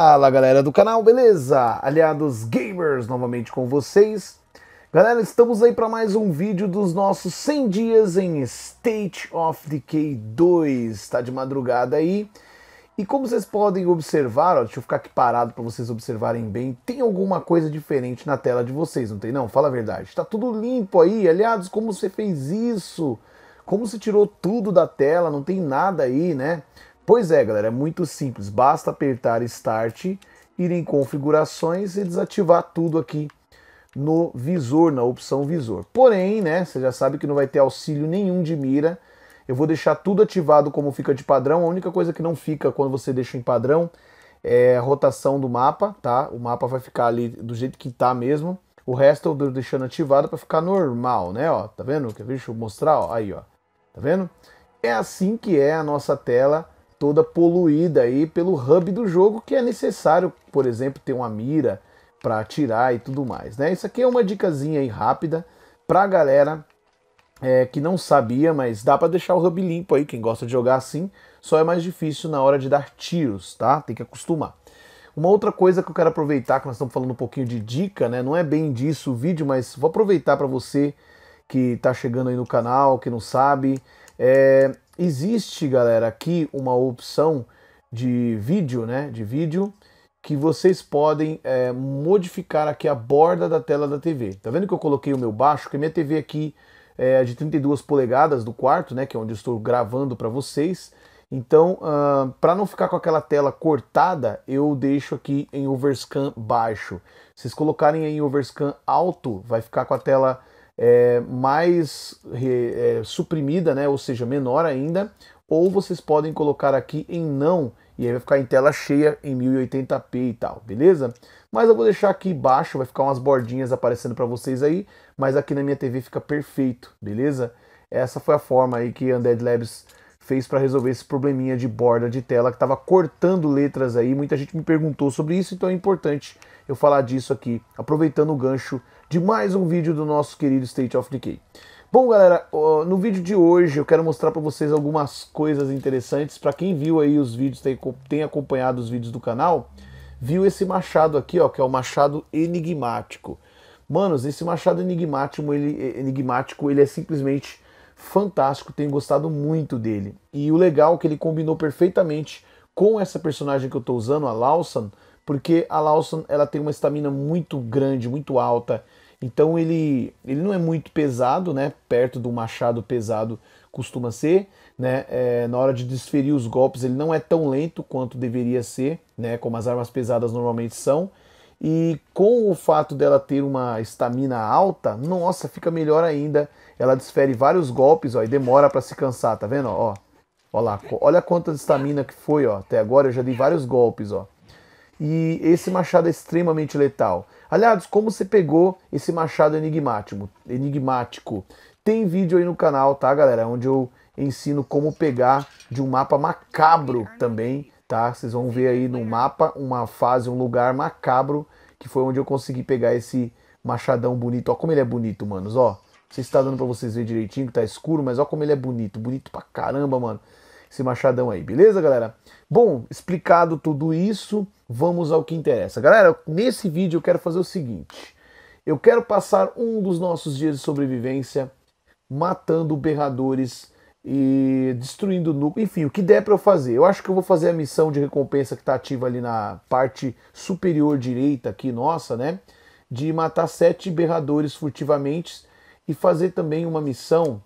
Fala galera do canal, beleza? Aliados Gamers novamente com vocês. Galera, estamos aí para mais um vídeo dos nossos 100 dias em State of Decay 2. Está de madrugada aí. E como vocês podem observar, ó, deixa eu ficar aqui parado para vocês observarem bem, tem alguma coisa diferente na tela de vocês, não tem não? Fala a verdade. Está tudo limpo aí, aliados, como você fez isso? Como você tirou tudo da tela? Não tem nada aí, né? Pois é, galera, é muito simples. Basta apertar Start, ir em configurações e desativar tudo aqui no visor, na opção visor. Porém, né, você já sabe que não vai ter auxílio nenhum de mira. Eu vou deixar tudo ativado como fica de padrão. A única coisa que não fica quando você deixa em padrão é a rotação do mapa, tá? O mapa vai ficar ali do jeito que tá mesmo. O resto eu vou deixando ativado para ficar normal, né, ó? Tá vendo? Deixa eu mostrar, ó. Aí, ó. Tá vendo? É assim que é a nossa tela toda poluída aí pelo hub do jogo, que é necessário, por exemplo, ter uma mira para atirar e tudo mais, né? Isso aqui é uma dicasinha aí rápida pra galera é, que não sabia, mas dá para deixar o hub limpo aí, quem gosta de jogar assim, só é mais difícil na hora de dar tiros, tá? Tem que acostumar. Uma outra coisa que eu quero aproveitar, que nós estamos falando um pouquinho de dica, né? Não é bem disso o vídeo, mas vou aproveitar para você que está chegando aí no canal, que não sabe, é, Existe, galera, aqui uma opção de vídeo, né? De vídeo que vocês podem é, modificar aqui a borda da tela da TV. Tá vendo que eu coloquei o meu baixo? Que minha TV aqui é, é de 32 polegadas do quarto, né? Que é onde eu estou gravando para vocês. Então, uh, ah, para não ficar com aquela tela cortada, eu deixo aqui em overscan baixo. Se vocês colocarem em overscan alto, vai ficar com a tela é, mais é, suprimida, né? ou seja, menor ainda, ou vocês podem colocar aqui em não, e aí vai ficar em tela cheia em 1080p e tal, beleza? Mas eu vou deixar aqui embaixo, vai ficar umas bordinhas aparecendo para vocês aí, mas aqui na minha TV fica perfeito, beleza? Essa foi a forma aí que Undead Labs fez para resolver esse probleminha de borda de tela que estava cortando letras aí. Muita gente me perguntou sobre isso, então é importante eu falar disso aqui, aproveitando o gancho de mais um vídeo do nosso querido State of Decay. Bom, galera, no vídeo de hoje eu quero mostrar para vocês algumas coisas interessantes. Para quem viu aí os vídeos, tem acompanhado os vídeos do canal, viu esse machado aqui, ó, que é o machado enigmático. Manos, esse machado enigmático, ele, é, enigmático, ele é simplesmente fantástico, tenho gostado muito dele. E o legal é que ele combinou perfeitamente com essa personagem que eu estou usando, a Lawson, porque a Lawson ela tem uma estamina muito grande, muito alta. Então ele, ele não é muito pesado, né? Perto do machado pesado costuma ser, né? É, na hora de desferir os golpes ele não é tão lento quanto deveria ser, né? Como as armas pesadas normalmente são. E com o fato dela ter uma estamina alta, nossa, fica melhor ainda. Ela desfere vários golpes, ó, e demora para se cansar, tá vendo? Ó, ó lá, olha quanta estamina que foi, ó. Até agora eu já dei vários golpes, ó. E esse machado é extremamente letal. Aliás, como você pegou esse machado enigmático? Enigmático. Tem vídeo aí no canal, tá, galera? Onde eu ensino como pegar de um mapa macabro também, tá? Vocês vão ver aí no mapa uma fase, um lugar macabro, que foi onde eu consegui pegar esse machadão bonito. Ó como ele é bonito, manos, ó. Não sei se tá dando pra vocês verem direitinho, que tá escuro, mas ó como ele é bonito. Bonito pra caramba, mano. Esse machadão aí, beleza, galera? Bom, explicado tudo isso, vamos ao que interessa. Galera, nesse vídeo eu quero fazer o seguinte: eu quero passar um dos nossos dias de sobrevivência matando berradores e destruindo núcleo, enfim, o que der para eu fazer. Eu acho que eu vou fazer a missão de recompensa que está ativa ali na parte superior direita aqui nossa, né? De matar sete berradores furtivamente e fazer também uma missão,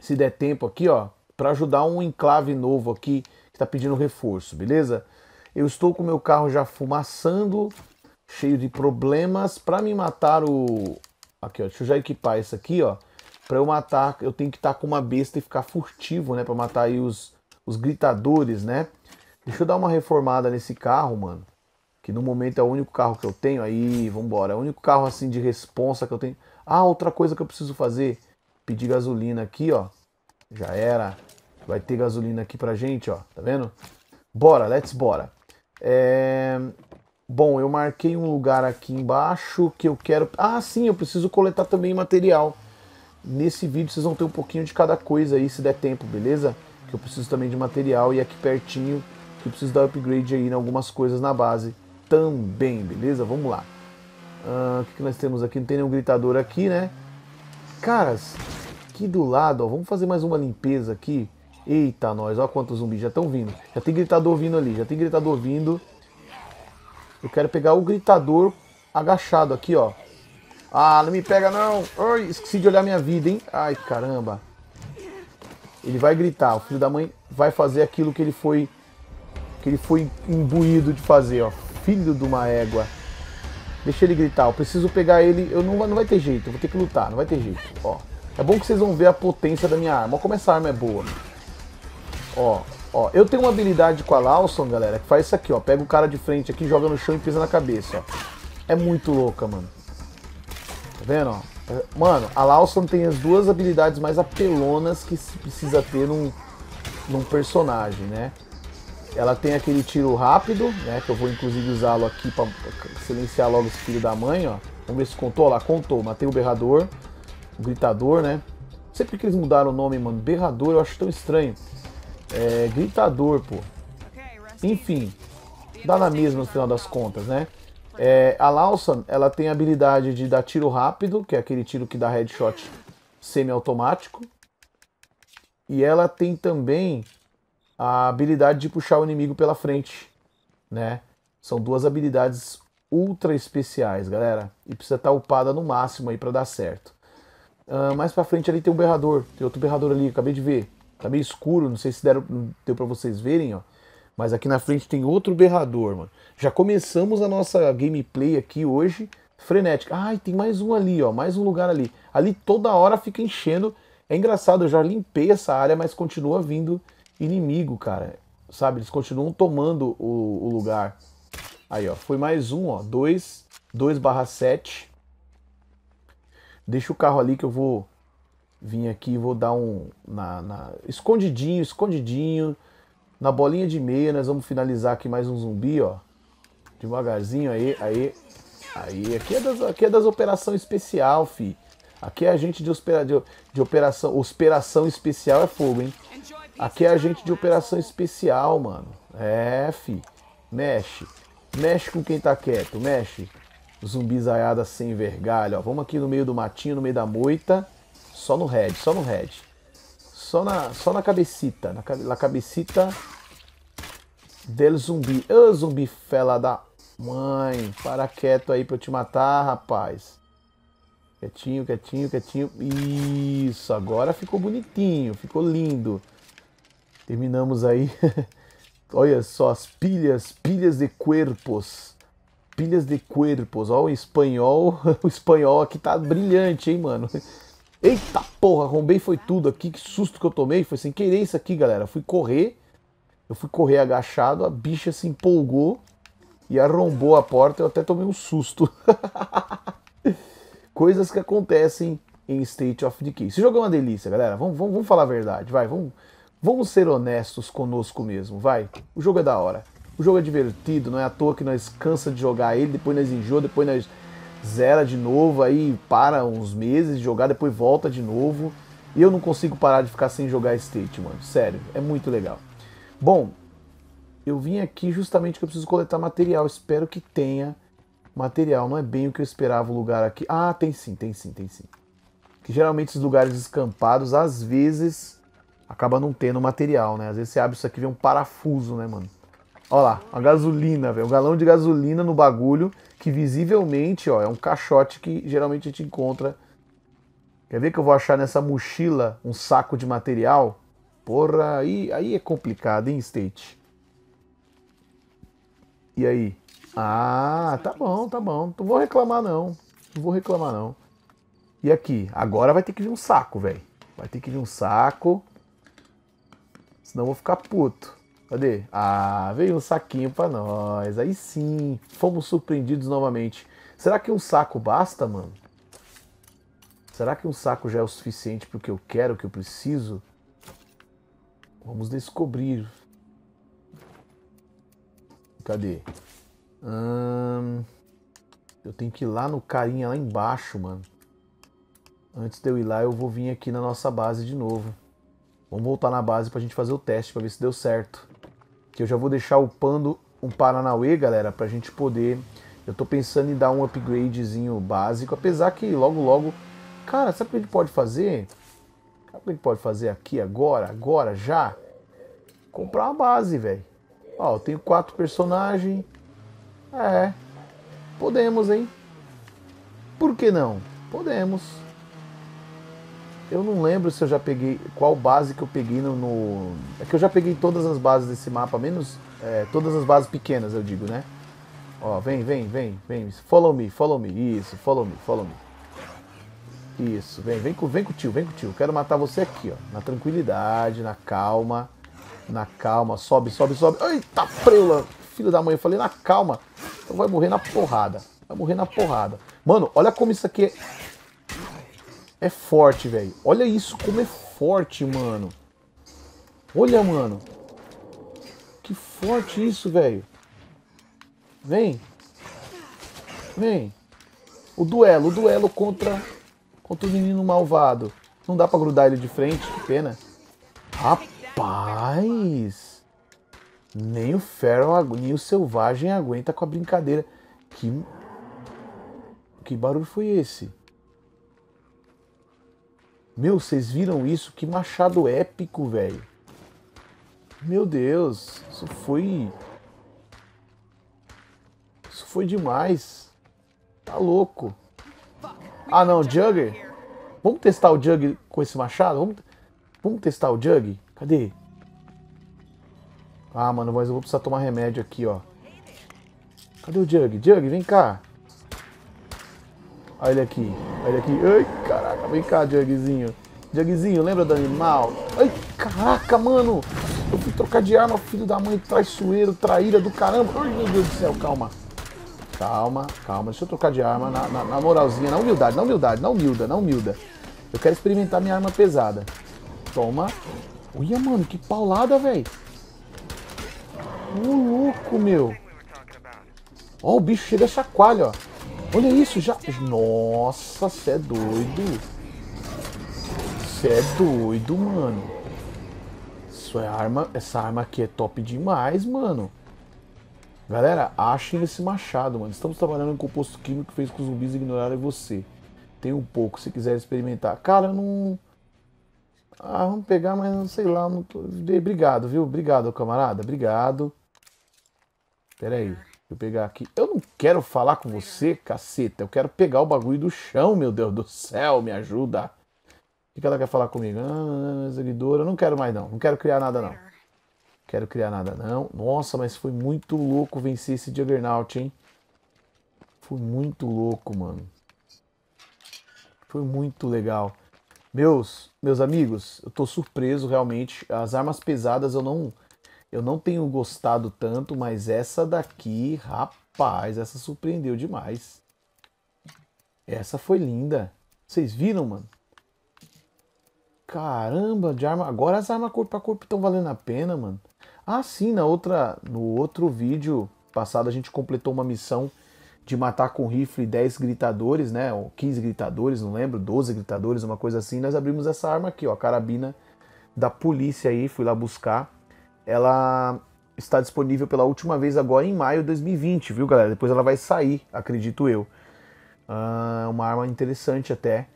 se der tempo aqui, ó, para ajudar um enclave novo aqui que está pedindo reforço, beleza? Eu estou com meu carro já fumaçando, cheio de problemas. Para me matar o... Aqui, ó, deixa eu já equipar isso aqui, ó. Para eu matar, eu tenho que estar tá com uma besta e ficar furtivo, né? Para matar aí os, os gritadores, né? Deixa eu dar uma reformada nesse carro, mano. Que no momento é o único carro que eu tenho. Aí, vambora. É o único carro, assim, de responsa que eu tenho. Ah, outra coisa que eu preciso fazer. Pedir gasolina aqui, ó. Já era. Vai ter gasolina aqui pra gente, ó. Tá vendo? Bora, let's bora. É... Bom, eu marquei um lugar aqui embaixo que eu quero... Ah, sim, eu preciso coletar também material. Nesse vídeo vocês vão ter um pouquinho de cada coisa aí, se der tempo, beleza? Que eu preciso também de material e aqui pertinho que eu preciso dar upgrade aí em algumas coisas na base também, beleza? Vamos lá. Ah, o que, que nós temos aqui? Não tem nenhum gritador aqui, né? Caras, aqui do lado, ó, vamos fazer mais uma limpeza aqui. Eita, nós, olha quantos zumbis já estão vindo. Já tem gritador vindo ali, já tem gritador vindo. Eu quero pegar o gritador agachado aqui, ó. Ah, não me pega não. Ai, esqueci de olhar minha vida, hein. Ai, caramba. Ele vai gritar, o filho da mãe vai fazer aquilo que ele foi que ele foi imbuído de fazer, ó. Filho de uma égua. Deixa ele gritar, eu preciso pegar ele, eu não, não vai ter jeito, eu vou ter que lutar, não vai ter jeito, ó. É bom que vocês vão ver a potência da minha arma. Olha como essa arma é boa. Mano. Ó, ó, eu tenho uma habilidade com a Lawson, galera, que faz isso aqui, ó. Pega o cara de frente aqui, joga no chão e pisa na cabeça, ó. É muito louca, mano. Tá vendo, ó? Mano, a Lawson tem as duas habilidades mais apelonas que se precisa ter num, num personagem, né? Ela tem aquele tiro rápido, né? Que eu vou inclusive usá-lo aqui pra silenciar logo esse filho da mãe, ó. Vamos ver se contou. Ó lá, contou. Matei o berrador, o gritador, né? Sempre que eles mudaram o nome, mano, berrador, eu acho tão estranho é, gritador, pô. Enfim, dá na mesma no final das contas, né? É, a Lawson, ela tem a habilidade de dar tiro rápido, que é aquele tiro que dá headshot semi automático, E ela tem também a habilidade de puxar o inimigo pela frente, né? São duas habilidades ultra especiais, galera. E precisa estar tá upada no máximo aí para dar certo. Uh, mais para frente ali tem um berrador, tem outro berrador ali, acabei de ver. Tá meio escuro, não sei se deram, deu para vocês verem, ó. Mas aqui na frente tem outro berrador, mano. Já começamos a nossa gameplay aqui hoje frenética. Ai, tem mais um ali, ó. Mais um lugar ali. Ali toda hora fica enchendo. É engraçado, eu já limpei essa área, mas continua vindo inimigo, cara. Sabe, eles continuam tomando o, o lugar. Aí, ó. Foi mais um, ó. 2, 2 barra 7. Deixa o carro ali que eu vou vim aqui e vou dar um. Na, na, escondidinho, escondidinho. Na bolinha de meia, nós vamos finalizar aqui mais um zumbi, ó. Devagarzinho, aí, aí. Aí, aqui é das, aqui é das operação especial, fi. Aqui é gente de, opera, de, de operação. Operação especial é fogo, hein? Aqui é a gente de operação especial, mano. É, fi. Mexe. Mexe com quem tá quieto, mexe. Zumbi zaiada sem vergalho, ó. Vamos aqui no meio do matinho, no meio da moita. Só no head, só no head. Só na, só na cabecita. Na, na cabecita del zumbi. Ô, oh, zumbi fela da mãe. Para quieto aí pra eu te matar, rapaz. Quietinho, quietinho, quietinho. Isso, agora ficou bonitinho, ficou lindo. Terminamos aí. Olha só as pilhas, pilhas de corpos. Pilhas de corpos. Olha o espanhol. O espanhol aqui tá brilhante, hein, mano. Eita porra, arrombei foi tudo aqui, que susto que eu tomei. Foi sem querer isso aqui, galera. Fui correr, eu fui correr agachado, a bicha se empolgou e arrombou a porta. Eu até tomei um susto. Coisas que acontecem em State of Decay. Esse jogo é uma delícia, galera. Vamos, vamos, vamos falar a verdade, vai. Vamos, vamos ser honestos conosco mesmo, vai. O jogo é da hora. O jogo é divertido, não é à toa que nós cansa de jogar ele, depois nós enjoa, depois nós zera de novo, aí para uns meses de jogar, depois volta de novo. E eu não consigo parar de ficar sem jogar State, mano. Sério, é muito legal. Bom, eu vim aqui justamente que eu preciso coletar material. Espero que tenha material. Não é bem o que eu esperava o lugar aqui. Ah, tem sim, tem sim, tem sim. Que geralmente esses lugares escampados, às vezes, acaba não tendo material, né? Às vezes você abre isso aqui e vê um parafuso, né, mano? Olha lá, a gasolina, velho. Um galão de gasolina no bagulho, que visivelmente, ó, é um caixote que geralmente a gente encontra. Quer ver que eu vou achar nessa mochila um saco de material? Porra, aí, aí é complicado, hein, State? E aí? Ah, tá bom, tá bom. Não vou reclamar, não. Não vou reclamar, não. E aqui? Agora vai ter que vir um saco, velho. Vai ter que vir um saco. Senão eu vou ficar puto. Cadê? Ah, veio um saquinho para nós. Aí sim, fomos surpreendidos novamente. Será que um saco basta, mano? Será que um saco já é o suficiente pro que eu quero, o que eu preciso? Vamos descobrir. Cadê? Hum, eu tenho que ir lá no carinha lá embaixo, mano. Antes de eu ir lá, eu vou vir aqui na nossa base de novo. Vamos voltar na base pra gente fazer o teste, pra ver se deu certo que eu já vou deixar upando um Paranauê, galera, pra gente poder... Eu tô pensando em dar um upgradezinho básico, apesar que logo, logo... Cara, sabe o que a gente pode fazer? Sabe o que a gente pode fazer aqui, agora, agora, já? Comprar uma base, velho. Ó, eu tenho quatro personagens. É. Podemos, hein? Por que não? Podemos. Eu não lembro se eu já peguei. Qual base que eu peguei no. no... É que eu já peguei todas as bases desse mapa, menos. É, todas as bases pequenas, eu digo, né? Ó, vem, vem, vem, vem. Follow me, follow me. Isso, follow me, follow me. Isso, vem, vem com, vem com o tio, vem com o tio. Quero matar você aqui, ó. Na tranquilidade, na calma. Na calma, sobe, sobe, sobe. Eita, preula! Filho da mãe, eu falei na calma. Então vai morrer na porrada. Vai morrer na porrada. Mano, olha como isso aqui é é forte, velho. Olha isso, como é forte, mano. Olha, mano. Que forte isso, velho. Vem. Vem. O duelo, o duelo contra, contra o menino malvado. Não dá pra grudar ele de frente, que pena. Rapaz. Nem o Feral, nem o Selvagem aguenta com a brincadeira. Que, que barulho foi esse? Meu, vocês viram isso? Que machado épico, velho. Meu Deus, isso foi. Isso foi demais. Tá louco. Ah não, Jugger. Vamos testar o Jugger com esse machado? Vamos, Vamos testar o Jugger? Cadê? Ah, mano, mas eu vou precisar tomar remédio aqui, ó. Cadê o Jug? Jug, vem cá. Olha ele aqui. Olha ele aqui. Ai, caraca. Vem cá, Jugzinho. Jugzinho, lembra do animal? Ai, caraca, mano. Eu fui trocar de arma, filho da mãe, traiçoeiro, traíra do caramba. Ai, meu Deus do céu, calma. Calma, calma. Deixa eu trocar de arma na, na, na moralzinha, na humildade, na humildade, na humilda, na humilda. Eu quero experimentar minha arma pesada. Toma. Olha, mano, que paulada, velho. Ô, louco, meu. Ó, o bicho chega chacoalho, ó. Olha isso, já. Nossa, cê é doido. Cê é doido, mano. Isso é arma. Essa arma aqui é top demais, mano. Galera, achem esse machado, mano. Estamos trabalhando em composto químico que fez com os zumbis ignorarem você. Tem um pouco, se quiser experimentar. Cara, eu não. Ah, vamos pegar, mas não sei lá. Não tô... Obrigado, viu? Obrigado, camarada. Obrigado. Pera aí eu pegar aqui. Eu não quero falar com você, caceta. Eu quero pegar o bagulho do chão, meu Deus do céu, me ajuda. O que ela quer falar comigo? Ah, seguidora, não quero mais não. Não quero criar nada não. Quero criar nada não. Nossa, mas foi muito louco vencer esse Juggernaut, hein? Foi muito louco, mano. Foi muito legal. Meus, meus amigos, eu tô surpreso realmente. As armas pesadas eu não eu não tenho gostado tanto, mas essa daqui, rapaz, essa surpreendeu demais. Essa foi linda. Vocês viram, mano? Caramba, de arma. Agora as armas corpo a corpo estão valendo a pena, mano. Ah, sim, na outra, no outro vídeo passado a gente completou uma missão de matar com rifle 10 gritadores, né? Ou 15 gritadores, não lembro, 12 gritadores, uma coisa assim. Nós abrimos essa arma aqui, ó, a carabina da polícia aí, fui lá buscar ela está disponível pela última vez agora em maio de 2020, viu, galera? Depois ela vai sair, acredito eu. Ah, uma arma interessante até,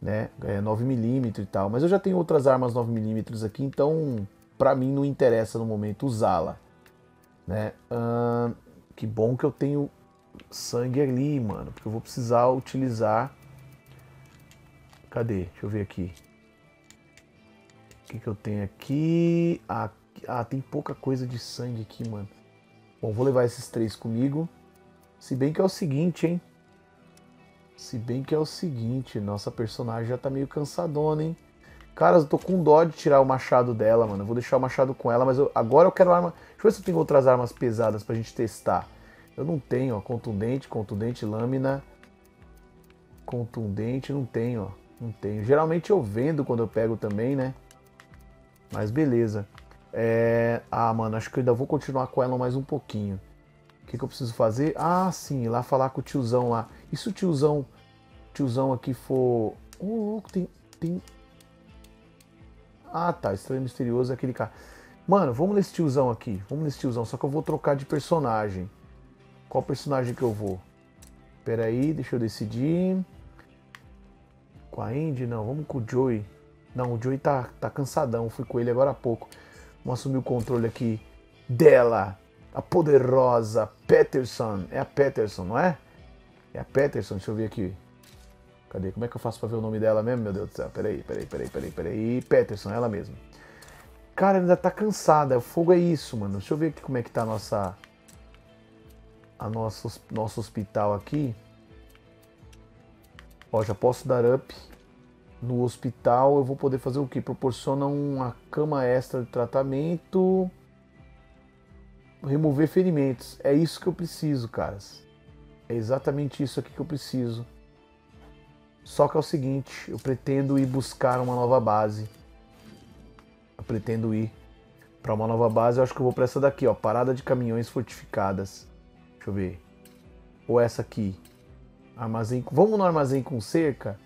né? É 9mm e tal. Mas eu já tenho outras armas 9mm aqui, então para mim não interessa no momento usá-la. Né? Ah, que bom que eu tenho sangue ali, mano. Porque eu vou precisar utilizar... Cadê? Deixa eu ver aqui. O que, que eu tenho aqui? A ah, ah, tem pouca coisa de sangue aqui, mano. Bom, vou levar esses três comigo. Se bem que é o seguinte, hein? Se bem que é o seguinte, nossa personagem já tá meio cansadona, hein? Cara, eu tô com dó de tirar o machado dela, mano. Eu vou deixar o machado com ela, mas eu, agora eu quero arma... Deixa eu ver se eu tenho outras armas pesadas pra gente testar. Eu não tenho, ó. Contundente, contundente, lâmina. Contundente, não tenho, ó. Não tenho. Geralmente eu vendo quando eu pego também, né? Mas beleza. É... Ah, mano, acho que eu ainda vou continuar com ela mais um pouquinho. O que, que eu preciso fazer? Ah, sim, ir lá falar com o tiozão lá. E se o tiozão, tiozão aqui for... Ô, oh, louco, tem, tem... Ah, tá, Estranho Misterioso é aquele cara. Mano, vamos nesse tiozão aqui. Vamos nesse tiozão, só que eu vou trocar de personagem. Qual personagem que eu vou? Pera aí, deixa eu decidir. Com a Indy? Não, vamos com o Joey. Não, o Joey tá, tá cansadão, fui com ele agora há pouco. Vamos assumir o controle aqui dela, a poderosa Peterson. É a Peterson, não é? É a Peterson, deixa eu ver aqui. Cadê? Como é que eu faço pra ver o nome dela mesmo, meu Deus do céu? Peraí, peraí, peraí, peraí, peraí. Peterson, ela mesma. Cara, ainda tá cansada. O fogo é isso, mano. Deixa eu ver aqui como é que tá a nossa. A nosso, nosso hospital aqui. Ó, já posso dar up no hospital, eu vou poder fazer o que? Proporciona uma cama extra de tratamento, remover ferimentos. É isso que eu preciso, caras. É exatamente isso aqui que eu preciso. Só que é o seguinte, eu pretendo ir buscar uma nova base. Eu pretendo ir para uma nova base. Eu acho que eu vou para essa daqui, ó, parada de caminhões fortificadas. Deixa eu ver. Ou essa aqui. Armazém, vamos no armazém com cerca?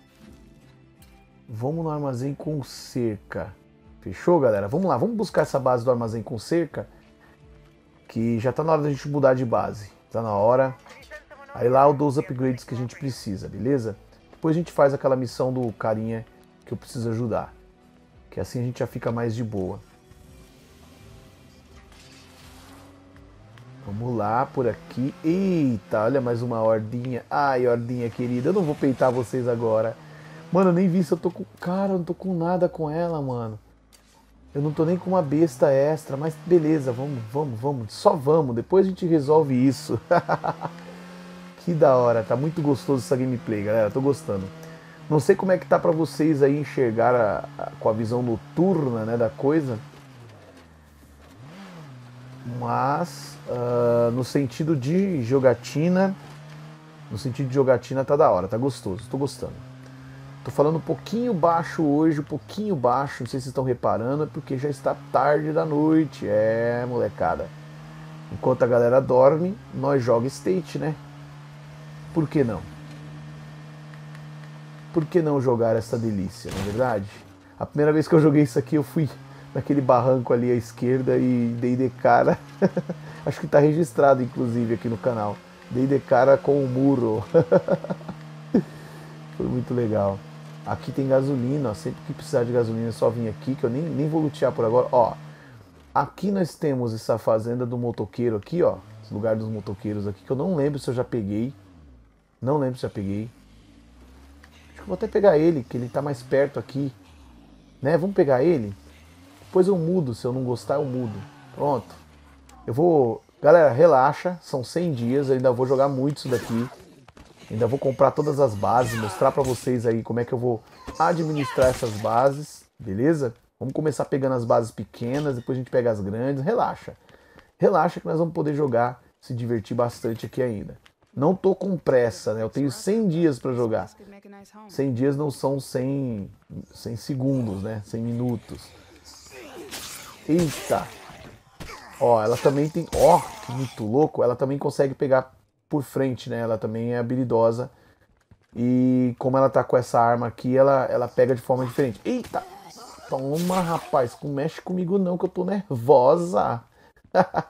Vamos no armazém com cerca. Fechou, galera? Vamos lá, vamos buscar essa base do armazém com cerca. Que já tá na hora da gente mudar de base. Tá na hora. Aí lá eu dou os upgrades que a gente precisa, beleza? Depois a gente faz aquela missão do carinha que eu preciso ajudar. Que assim a gente já fica mais de boa. Vamos lá, por aqui. Eita, olha mais uma ordinha. Ai, ordinha querida, eu não vou peitar vocês agora. Mano, eu nem vi se eu tô com. Cara, eu não tô com nada com ela, mano. Eu não tô nem com uma besta extra, mas beleza, vamos, vamos, vamos. Só vamos, depois a gente resolve isso. que da hora, tá muito gostoso essa gameplay, galera. Tô gostando. Não sei como é que tá para vocês aí enxergar a, a, com a visão noturna né, da coisa. Mas uh, no sentido de jogatina. No sentido de jogatina tá da hora, tá gostoso, tô gostando. Tô falando um pouquinho baixo hoje, um pouquinho baixo, não sei se vocês estão reparando, é porque já está tarde da noite. É, molecada. Enquanto a galera dorme, nós joga State, né? Por que não? Por que não jogar essa delícia, não é verdade? A primeira vez que eu joguei isso aqui, eu fui naquele barranco ali à esquerda e dei de cara. Acho que tá registrado, inclusive, aqui no canal. Dei de cara com o muro. Foi muito legal. Aqui tem gasolina, ó, sempre que precisar de gasolina é só vir aqui, que eu nem, nem vou lutear por agora. Ó, aqui nós temos essa fazenda do motoqueiro aqui, ó. Esse lugar dos motoqueiros aqui, que eu não lembro se eu já peguei. Não lembro se eu já peguei. Acho que vou até pegar ele, que ele tá mais perto aqui. Né, vamos pegar ele? Depois eu mudo, se eu não gostar eu mudo. Pronto. Eu vou... Galera, relaxa, são 100 dias, eu ainda vou jogar muito isso daqui. Ainda vou comprar todas as bases, mostrar para vocês aí como é que eu vou administrar essas bases, beleza? Vamos começar pegando as bases pequenas, depois a gente pega as grandes, relaxa. Relaxa que nós vamos poder jogar, se divertir bastante aqui ainda. Não tô com pressa, né? Eu tenho 100 dias para jogar. 100 dias não são 100, 100 segundos, né? 100 minutos. Eita! Ó, ela também tem... Ó, que muito louco! Ela também consegue pegar por frente, né? Ela também é habilidosa. E como ela tá com essa arma aqui, ela, ela pega de forma diferente. Eita! Toma, rapaz, não mexe comigo não, que eu tô nervosa.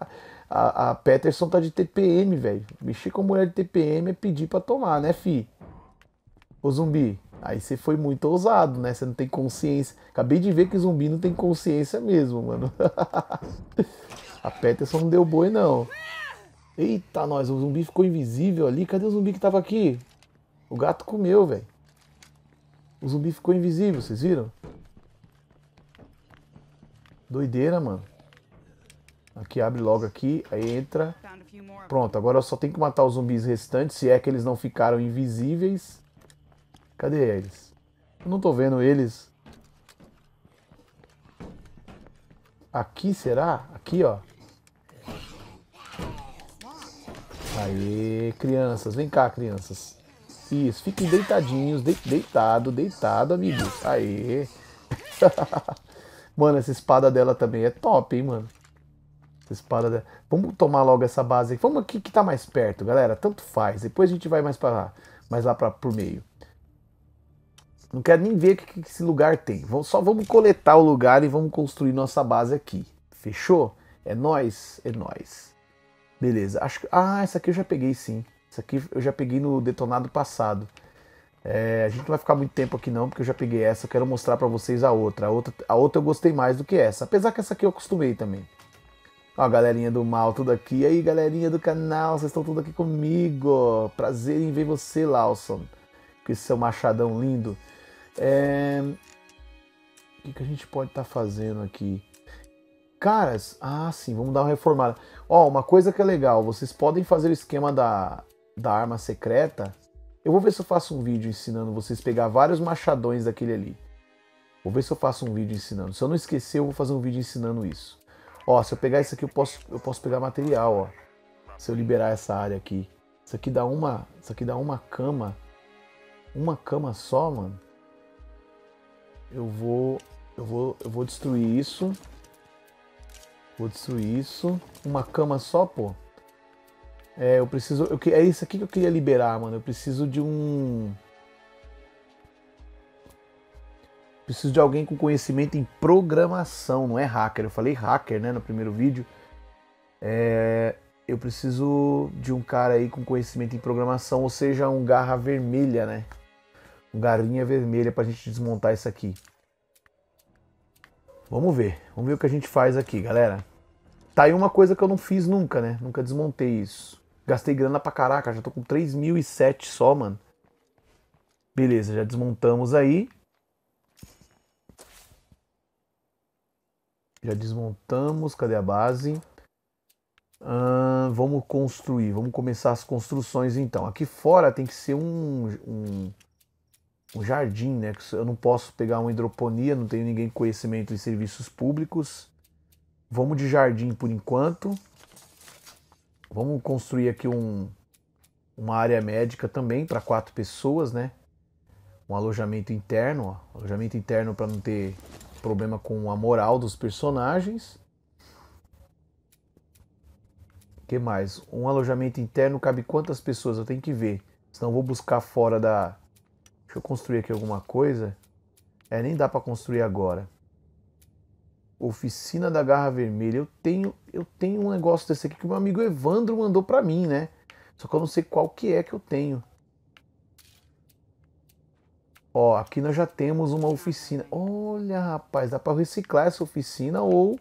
a, a Peterson tá de TPM, velho. Mexer com a mulher de TPM é pedir pra tomar, né, fi? Ô zumbi, aí você foi muito ousado, né? Você não tem consciência. Acabei de ver que zumbi não tem consciência mesmo, mano. a Peterson não deu boi, não. Eita, nós, o zumbi ficou invisível ali. Cadê o zumbi que tava aqui? O gato comeu, velho. O zumbi ficou invisível, vocês viram? Doideira, mano. Aqui, abre logo aqui, aí entra. Pronto, agora eu só tenho que matar os zumbis restantes, se é que eles não ficaram invisíveis. Cadê eles? Eu não tô vendo eles. Aqui, será? Aqui, ó. Aí, crianças, vem cá, crianças. Isso, fiquem deitadinhos, de, deitado, deitado, amigos. Aí. mano, essa espada dela também é top, hein, mano. Essa espada dela. Vamos tomar logo essa base aqui. Vamos aqui que tá mais perto, galera. Tanto faz. Depois a gente vai mais para lá, mais lá para por meio. Não quero nem ver o que, que esse lugar tem. Vamos, só vamos coletar o lugar e vamos construir nossa base aqui. Fechou? É nós, é nós. Beleza. Acho que Ah, essa aqui eu já peguei sim. Essa aqui eu já peguei no detonado passado. É, a gente não vai ficar muito tempo aqui não, porque eu já peguei essa. Eu quero mostrar para vocês a outra. a outra. A outra eu gostei mais do que essa. Apesar que essa aqui eu acostumei também. Ó, galerinha do mal, tudo aqui. E aí, galerinha do canal, vocês estão tudo aqui comigo. Prazer em ver você, Lawson. Com esse seu machadão lindo. É... O que, que a gente pode estar tá fazendo aqui? Caras, ah, sim, vamos dar uma reformada. Ó, uma coisa que é legal, vocês podem fazer o esquema da, da arma secreta. Eu vou ver se eu faço um vídeo ensinando vocês pegar vários machadões daquele ali. Vou ver se eu faço um vídeo ensinando. Se eu não esquecer, eu vou fazer um vídeo ensinando isso. Ó, se eu pegar isso aqui, eu posso, eu posso pegar material, ó. Se eu liberar essa área aqui. Isso aqui dá uma, isso aqui dá uma cama. Uma cama só, mano. Eu vou, eu vou, eu vou destruir isso destruir suíço. Uma cama só, pô. É, eu preciso. Eu, é isso aqui que eu queria liberar, mano. Eu preciso de um. Preciso de alguém com conhecimento em programação, não é hacker. Eu falei hacker, né, no primeiro vídeo. É, eu preciso de um cara aí com conhecimento em programação, ou seja, um garra vermelha, né? Um garrinha vermelha pra gente desmontar isso aqui. Vamos ver. Vamos ver o que a gente faz aqui, galera. Tá aí uma coisa que eu não fiz nunca, né? Nunca desmontei isso. Gastei grana pra caraca, já tô com 3.007 só, mano. Beleza, já desmontamos aí. Já desmontamos, cadê a base? vamos construir, vamos começar as construções então. Aqui fora tem que ser um, um, um jardim, né? Eu não posso pegar uma hidroponia, não tenho ninguém com conhecimento em serviços públicos. Vamos de jardim por enquanto. Vamos construir aqui um, uma área médica também para quatro pessoas, né? Um alojamento interno, ó. alojamento interno para não ter problema com a moral dos personagens. que mais? Um alojamento interno cabe quantas pessoas? Eu tenho que ver. Senão eu vou buscar fora da, Deixa eu construir aqui alguma coisa. É, nem dá para construir agora. Oficina da Garra Vermelha. Eu tenho, eu tenho um negócio desse aqui que meu amigo Evandro mandou para mim, né? Só que eu não sei qual que é que eu tenho. Ó, aqui nós já temos uma oficina. Olha, rapaz, dá para reciclar essa oficina ou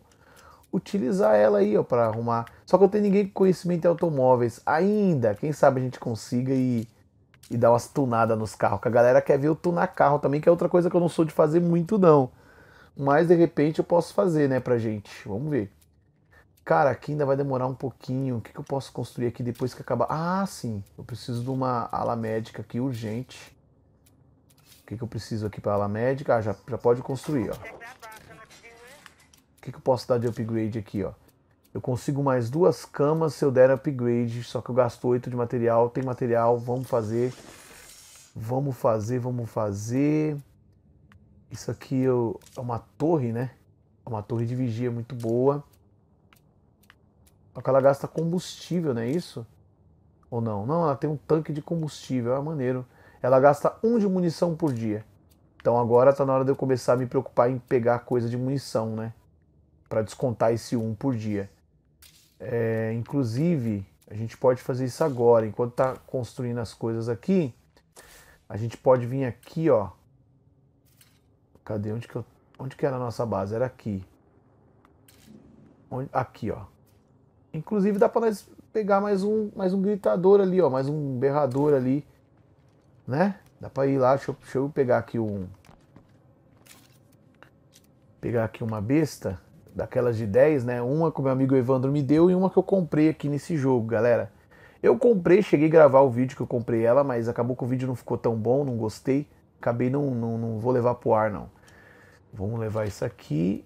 utilizar ela aí, ó, para arrumar. Só que eu tenho ninguém com conhecimento em automóveis ainda. Quem sabe a gente consiga e e dar umas tunadas nos carros. Que a galera quer ver eu tunar carro também, que é outra coisa que eu não sou de fazer muito, não. Mas de repente eu posso fazer, né, pra gente. Vamos ver. Cara, aqui ainda vai demorar um pouquinho. O que, que eu posso construir aqui depois que acabar? Ah, sim. Eu preciso de uma ala médica aqui urgente. O que, que eu preciso aqui pra ala médica? Ah, já, já pode construir, ó. O que, que eu posso dar de upgrade aqui, ó? Eu consigo mais duas camas se eu der upgrade, só que eu gasto oito de material. Tem material, vamos fazer. Vamos fazer, vamos fazer. Isso aqui eu, é uma torre, né? É uma torre de vigia muito boa. Só que ela gasta combustível, não é isso? Ou não? Não, ela tem um tanque de combustível, é maneiro. Ela gasta um de munição por dia. Então agora tá na hora de eu começar a me preocupar em pegar coisa de munição, né? Para descontar esse um por dia. É, inclusive, a gente pode fazer isso agora. Enquanto tá construindo as coisas aqui, a gente pode vir aqui, ó. Cadê? Onde que, eu, onde que era a nossa base? Era aqui. Onde, aqui, ó. Inclusive dá para nós pegar mais um, mais um gritador ali, ó. Mais um berrador ali. Né? Dá para ir lá. Deixa eu, deixa eu pegar aqui um... Pegar aqui uma besta daquelas de 10, né? Uma que o meu amigo Evandro me deu e uma que eu comprei aqui nesse jogo, galera. Eu comprei, cheguei a gravar o vídeo que eu comprei ela, mas acabou que o vídeo não ficou tão bom, não gostei. Acabei não, não, não vou levar pro ar, não. Vamos levar isso aqui.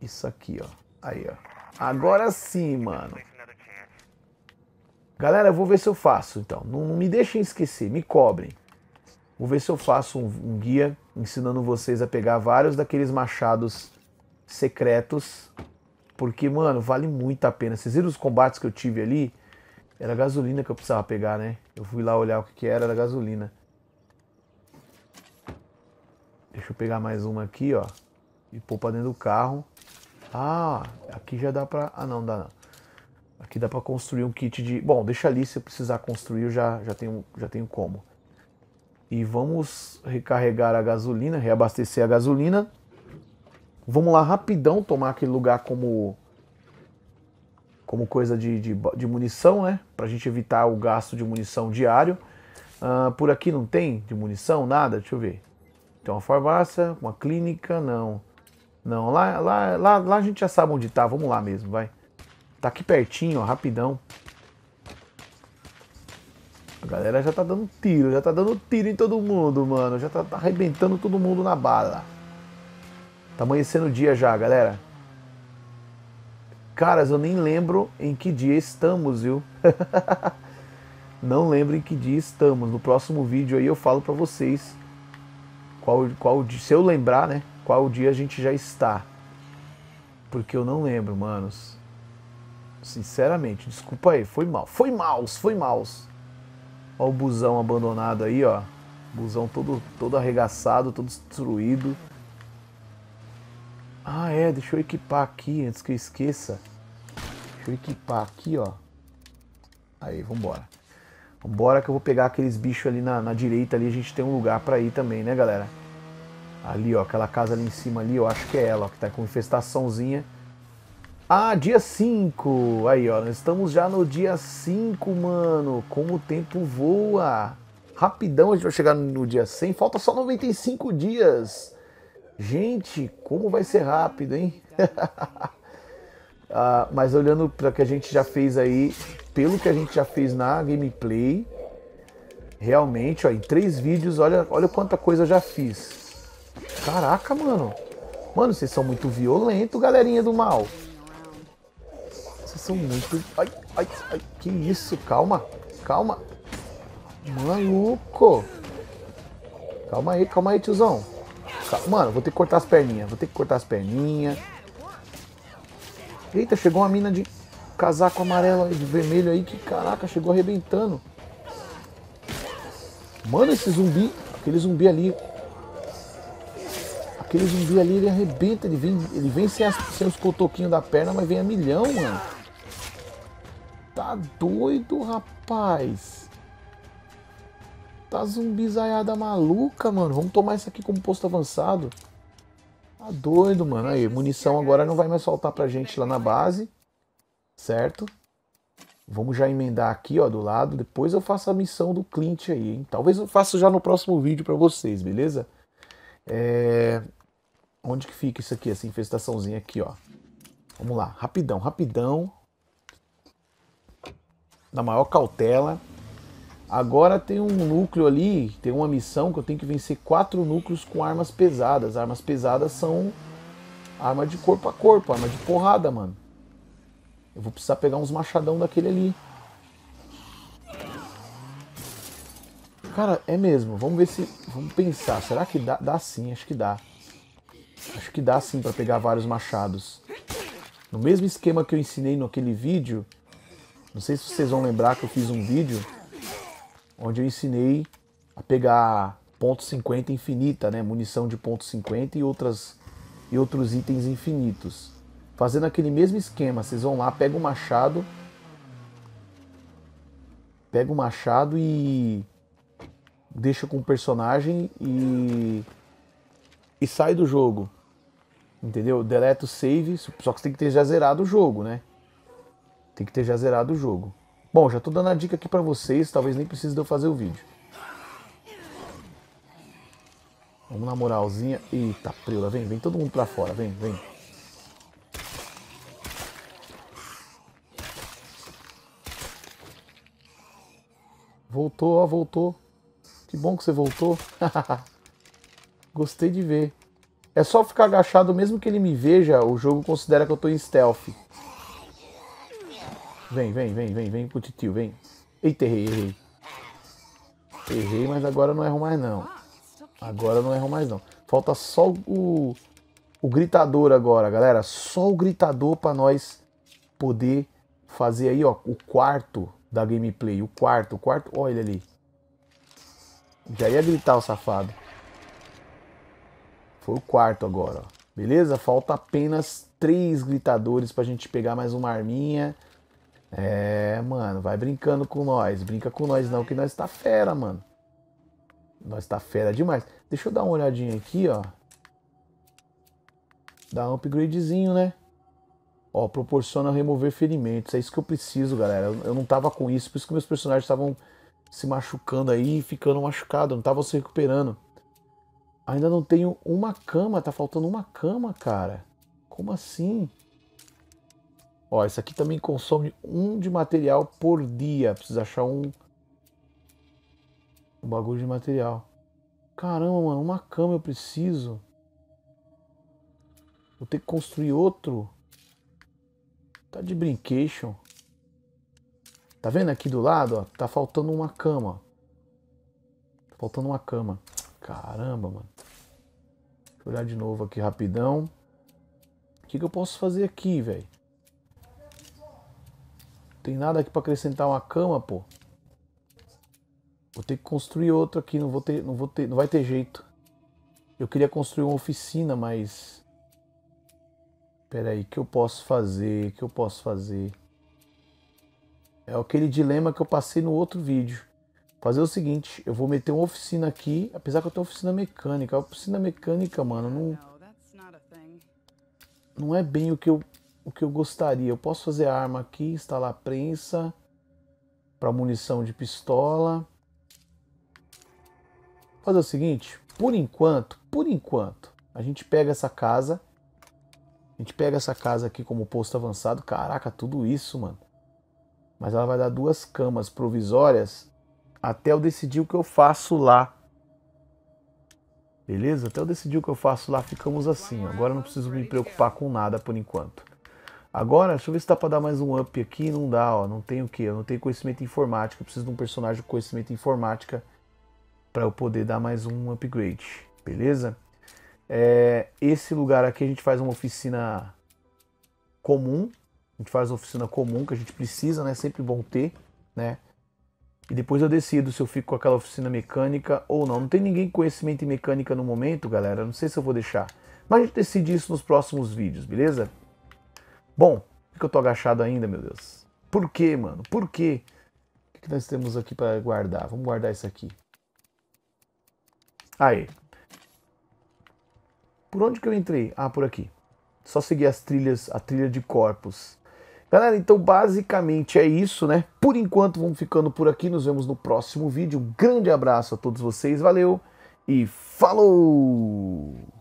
Isso aqui, ó. Aí, ó. Agora sim, mano. Galera, eu vou ver se eu faço, então. Não, não me deixem esquecer, me cobrem. Vou ver se eu faço um, um guia ensinando vocês a pegar vários daqueles machados secretos, porque, mano, vale muito a pena. Vocês viram os combates que eu tive ali? Era gasolina que eu precisava pegar, né? Eu fui lá olhar o que, que era, era gasolina. Deixa eu pegar mais uma aqui, ó. E pôr pra dentro do carro. Ah, aqui já dá pra... Ah, não, dá não. Aqui dá pra construir um kit de... Bom, deixa ali, se eu precisar construir, eu já, já, tenho, já tenho como. E vamos recarregar a gasolina, reabastecer a gasolina. Vamos lá rapidão tomar aquele lugar como como coisa de, de, de munição, né? Pra gente evitar o gasto de munição diário. Uh, por aqui não tem de munição, nada? Deixa eu ver. Tem uma farmácia, uma clínica, não. Não, lá, lá, lá, lá a gente já sabe onde tá, vamos lá mesmo, vai. Tá aqui pertinho, ó, rapidão. A galera já tá dando tiro, já tá dando tiro em todo mundo, mano. Já tá, tá arrebentando todo mundo na bala. Tá amanhecendo o dia já, galera. Caras, eu nem lembro em que dia estamos, viu? Não lembro em que dia estamos. No próximo vídeo aí eu falo para vocês qual, qual se eu lembrar, né? Qual dia a gente já está. Porque eu não lembro, manos. Sinceramente, desculpa aí, foi mal. Foi mal, foi mal. Olha o busão abandonado aí, ó. Busão todo, todo arregaçado, todo destruído. Ah, é, deixa eu equipar aqui antes que eu esqueça. Deixa eu equipar aqui, ó. Aí, vambora. Vambora que eu vou pegar aqueles bichos ali na, na direita ali. A gente tem um lugar pra ir também, né, galera? Ali, ó, aquela casa ali em cima ali, eu acho que é ela, ó, que tá com infestaçãozinha. Ah, dia 5! Aí, ó, nós estamos já no dia 5, mano. Como o tempo voa! Rapidão a gente vai chegar no dia 100. Falta só 95 dias. Gente, como vai ser rápido, hein? ah, mas olhando para o que a gente já fez aí, pelo que a gente já fez na gameplay, realmente, ó, em três vídeos, olha, olha quanta coisa eu já fiz. Caraca, mano. Mano, vocês são muito violento, galerinha do mal. Vocês são muito... Ai, ai, ai, que isso, calma, calma. Maluco. Calma aí, calma aí, tiozão. Mano, vou ter que cortar as perninhas. Vou ter que cortar as perninhas. Eita, chegou uma mina de casaco amarelo e de vermelho aí que caraca, chegou arrebentando. Mano, esse zumbi, aquele zumbi ali. Aquele zumbi ali, ele arrebenta, ele vem, ele vem sem, as, sem os cotoquinhos da perna, mas vem a milhão, mano. Tá doido, rapaz. Tá zumbizaiada maluca, mano. Vamos tomar isso aqui como posto avançado. Tá doido, mano. Aí, munição agora não vai mais soltar pra gente lá na base. Certo? Vamos já emendar aqui, ó, do lado. Depois eu faço a missão do Clint aí, hein? Talvez eu faça já no próximo vídeo pra vocês, beleza? É... Onde que fica isso aqui, essa infestaçãozinha aqui, ó? Vamos lá, rapidão, rapidão. Na maior cautela. Agora tem um núcleo ali, tem uma missão que eu tenho que vencer quatro núcleos com armas pesadas. Armas pesadas são arma de corpo a corpo, arma de porrada, mano. Eu vou precisar pegar uns machadão daquele ali. Cara, é mesmo. Vamos ver se. Vamos pensar. Será que dá? Dá sim, acho que dá. Acho que dá sim para pegar vários machados. No mesmo esquema que eu ensinei no aquele vídeo. Não sei se vocês vão lembrar que eu fiz um vídeo onde eu ensinei a pegar ponto .50 infinita, né, munição de ponto .50 e outras e outros itens infinitos. Fazendo aquele mesmo esquema, vocês vão lá, pega o um machado, pega o um machado e deixa com o personagem e e sai do jogo. Entendeu? Deleta o save, só que você tem que ter já zerado o jogo, né? Tem que ter já zerado o jogo. Bom, já estou dando a dica aqui para vocês, talvez nem precise de eu fazer o vídeo. Vamos na moralzinha. Eita, preula, vem, vem todo mundo pra fora, vem, vem. Voltou, ó, voltou. Que bom que você voltou. Gostei de ver. É só ficar agachado, mesmo que ele me veja, o jogo considera que eu tô em stealth. Vem, vem, vem, vem, vem o tio, vem. Eita, errei, errei. Errei, mas agora não erro mais não. Agora não erro mais não. Falta só o, o gritador agora, galera. Só o gritador para nós poder fazer aí, ó, o quarto da gameplay. O quarto, o quarto, olha ali. Já ia gritar o safado. Foi o quarto agora, ó. Beleza? Falta apenas três gritadores pra gente pegar mais uma arminha. É, mano, vai brincando com nós. Brinca com nós não, que nós tá fera, mano. Nós tá fera demais. Deixa eu dar uma olhadinha aqui, ó. Dá um upgradezinho, né? Ó, proporciona remover ferimentos. É isso que eu preciso, galera. Eu não tava com isso, por isso que meus personagens estavam se machucando aí, ficando machucados, não estavam se recuperando. Ainda não tenho uma cama, tá faltando uma cama, cara. Como assim? Ó, esse aqui também consome um de material por dia. Preciso achar um... Um bagulho de material. Caramba, mano, uma cama eu preciso. Vou ter que construir outro. Tá de brincation. Tá vendo aqui do lado, ó? Tá faltando uma cama. Tá faltando uma cama. Caramba, mano. Deixa eu olhar de novo aqui rapidão. O que, que eu posso fazer aqui, velho? Tem nada aqui para acrescentar uma cama, pô. Vou ter que construir outro aqui, não vou ter, não vou ter, não vai ter jeito. Eu queria construir uma oficina, mas Pera aí, que eu posso fazer? Que eu posso fazer? É aquele dilema que eu passei no outro vídeo. Fazer o seguinte, eu vou meter uma oficina aqui, apesar que eu tenho oficina mecânica. A oficina mecânica, mano, não não é bem o que eu o que eu gostaria. Eu posso fazer a arma aqui, instalar a prensa para munição de pistola. Vou fazer o seguinte, por enquanto, por enquanto, a gente pega essa casa. A gente pega essa casa aqui como posto avançado. Caraca, tudo isso, mano. Mas ela vai dar duas camas provisórias até eu decidir o que eu faço lá. Beleza? Até eu decidir o que eu faço lá, ficamos assim. Agora não preciso me preocupar com nada por enquanto. Agora, deixa eu ver se dá pra dar mais um up aqui. Não dá, ó. Não tem o que? Eu não tenho conhecimento informático. Eu preciso de um personagem com conhecimento informática para eu poder dar mais um upgrade. Beleza? É, esse lugar aqui a gente faz uma oficina comum. A gente faz uma oficina comum que a gente precisa, né? Sempre bom ter, né? E depois eu decido se eu fico com aquela oficina mecânica ou não. Não tem ninguém com conhecimento em mecânica no momento, galera. Não sei se eu vou deixar. Mas a gente decide isso nos próximos vídeos, beleza? Bom, por que eu tô agachado ainda, meu Deus? Por quê, mano? Por quê? O que nós temos aqui para guardar? Vamos guardar isso aqui. Aí. Por onde que eu entrei? Ah, por aqui. Só seguir as trilhas, a trilha de corpos. Galera, então basicamente é isso, né? Por enquanto vamos ficando por aqui. Nos vemos no próximo vídeo. Um grande abraço a todos vocês. Valeu e falou!